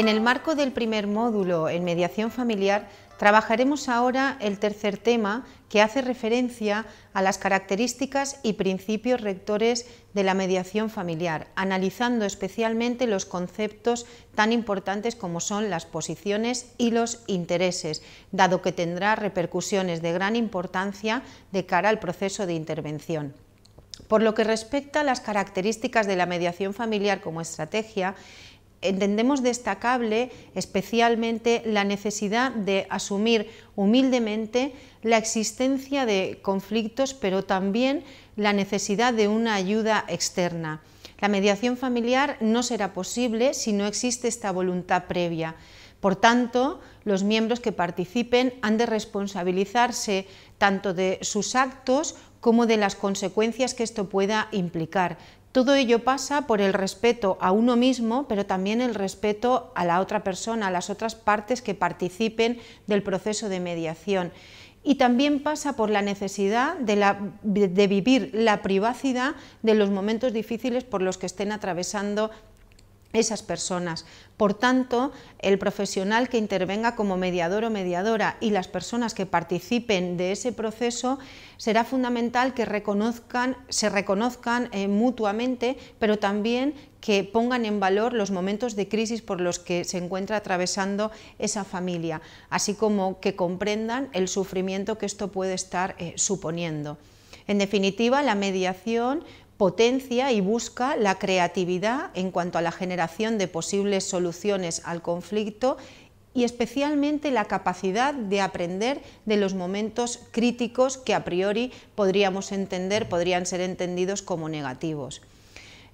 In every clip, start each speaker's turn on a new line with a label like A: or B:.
A: En el marco del primer módulo en mediación familiar, trabajaremos ahora el tercer tema que hace referencia a las características y principios rectores de la mediación familiar, analizando especialmente los conceptos tan importantes como son las posiciones y los intereses, dado que tendrá repercusiones de gran importancia de cara al proceso de intervención. Por lo que respecta a las características de la mediación familiar como estrategia, entendemos destacable especialmente la necesidad de asumir humildemente la existencia de conflictos, pero también la necesidad de una ayuda externa. La mediación familiar no será posible si no existe esta voluntad previa. Por tanto, los miembros que participen han de responsabilizarse tanto de sus actos como de las consecuencias que esto pueda implicar, todo ello pasa por el respeto a uno mismo, pero también el respeto a la otra persona, a las otras partes que participen del proceso de mediación. Y también pasa por la necesidad de, vivir la privacidad de los momentos difíciles por los que estén atravesando esas personas. Por tanto, el profesional que intervenga como mediador o mediadora y las personas que participen de ese proceso será fundamental que reconozcan, se reconozcan eh, mutuamente, pero también que pongan en valor los momentos de crisis por los que se encuentra atravesando esa familia, así como que comprendan el sufrimiento que esto puede estar eh, suponiendo. En definitiva, la mediación potencia y busca la creatividad en cuanto a la generación de posibles soluciones al conflicto y especialmente la capacidad de aprender de los momentos críticos que a priori podríamos entender, podrían ser entendidos como negativos.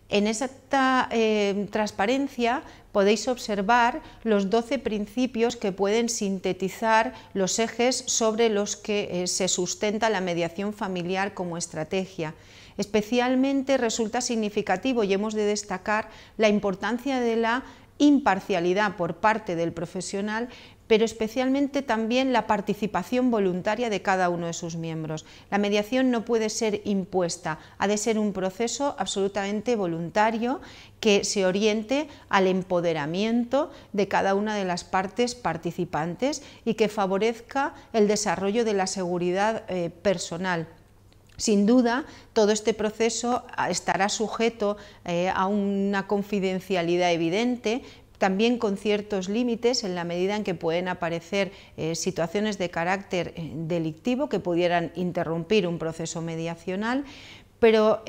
A: En esta eh, transparencia podéis observar los 12 principios que pueden sintetizar los ejes sobre los que eh, se sustenta la mediación familiar como estrategia. Especialmente resulta significativo y hemos de destacar la importancia de la imparcialidad por parte del profesional, pero especialmente también la participación voluntaria de cada uno de sus miembros. La mediación no puede ser impuesta, ha de ser un proceso absolutamente voluntario que se oriente al empoderamiento de cada una de las partes participantes y que favorezca el desarrollo de la seguridad eh, personal sin duda, todo este proceso ah, estará sujeto eh, a una confidencialidad evidente, también con ciertos límites en la medida en que pueden aparecer eh, situaciones de carácter eh, delictivo que pudieran interrumpir un proceso mediacional, pero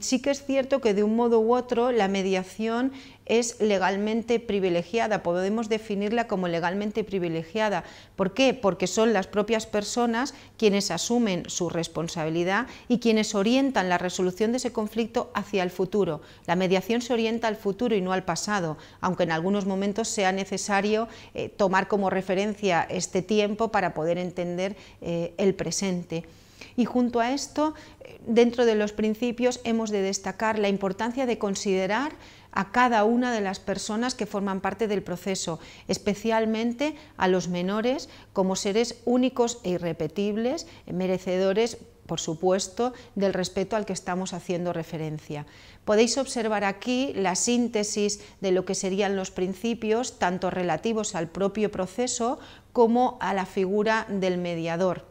A: sí que es cierto que de un modo u otro la mediación es legalmente privilegiada, podemos definirla como legalmente privilegiada. ¿Por qué? Porque son las propias personas quienes asumen su responsabilidad y quienes orientan la resolución de ese conflicto hacia el futuro. La mediación se orienta al futuro y no al pasado, aunque en algunos momentos sea necesario eh, tomar como referencia este tiempo para poder entender eh, el presente. Y junto a esto, eh, dentro de los principios, hemos de destacar la importancia de considerar a cada una de las personas que forman parte del proceso, especialmente a los menores como seres únicos e irrepetibles, merecedores por supuesto, del respeto al que estamos haciendo referencia. Podéis observar aquí la síntesis de lo que serían los principios, tanto relativos al propio proceso como a la figura del mediador.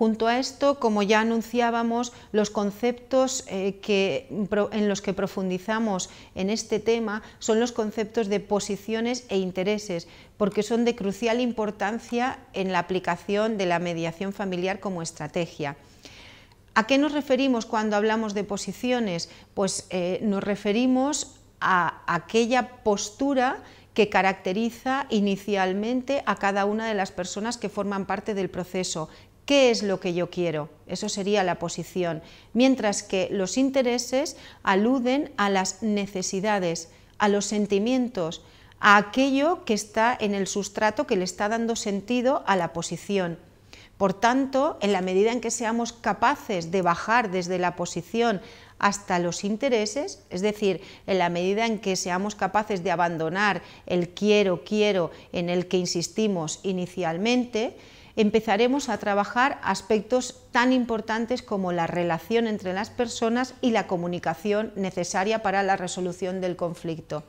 A: Junto a esto, como ya anunciábamos, los conceptos eh, en los que profundizamos en este tema son los conceptos de posiciones e intereses, porque son de crucial importancia en la aplicación de la mediación familiar como estrategia. ¿A qué nos referimos cuando hablamos de posiciones? Pues eh, nos referimos a aquella postura que caracteriza inicialmente a cada una de las personas que forman parte del proceso, ¿Qué es lo que yo quiero? Eso sería la posición. Mientras que los intereses aluden a las necesidades, a los sentimientos, a aquello que está en el sustrato que le está dando sentido a la posición. Por tanto, en la medida en que seamos capaces de bajar desde la posición hasta los intereses, es decir, en la medida en que seamos capaces de abandonar el quiero, quiero en el que insistimos inicialmente, empezaremos a trabajar aspectos tan importantes como la relación entre las personas y la comunicación necesaria para la resolución del conflicto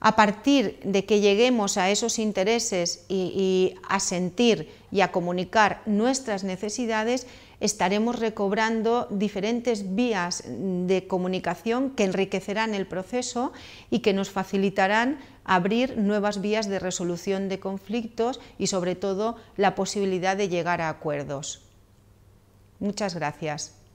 A: a partir de que lleguemos a esos intereses y, a sentir y a comunicar nuestras necesidades, estaremos recobrando diferentes vías de comunicación que enriquecerán el proceso y que nos facilitarán abrir nuevas vías de resolución de conflictos y sobre todo la posibilidad de llegar a acuerdos. Muchas gracias.